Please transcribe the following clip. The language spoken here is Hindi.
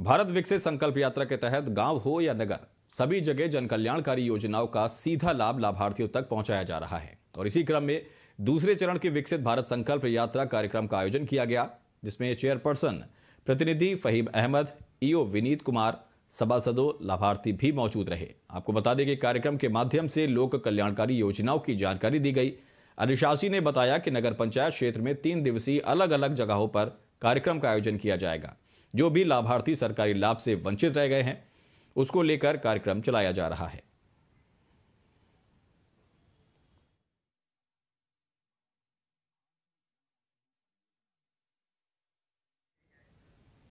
भारत विकसित संकल्प यात्रा के तहत गांव हो या नगर सभी जगह जन कल्याणकारी योजनाओं का सीधा लाभ लाभार्थियों तक पहुंचाया जा रहा है और इसी क्रम में दूसरे चरण की विकसित भारत संकल्प यात्रा कार्यक्रम का आयोजन किया गया जिसमें चेयरपर्सन प्रतिनिधि फहीम अहमद ईओ विनीत कुमार सभासदों लाभार्थी भी मौजूद रहे आपको बता दें कि कार्यक्रम के माध्यम से लोक कल्याणकारी योजनाओं की जानकारी दी गई अनुशासी ने बताया कि नगर पंचायत क्षेत्र में तीन दिवसीय अलग अलग जगहों पर कार्यक्रम का आयोजन किया जाएगा जो भी लाभार्थी सरकारी लाभ से वंचित रह गए हैं उसको लेकर कार्यक्रम चलाया जा रहा है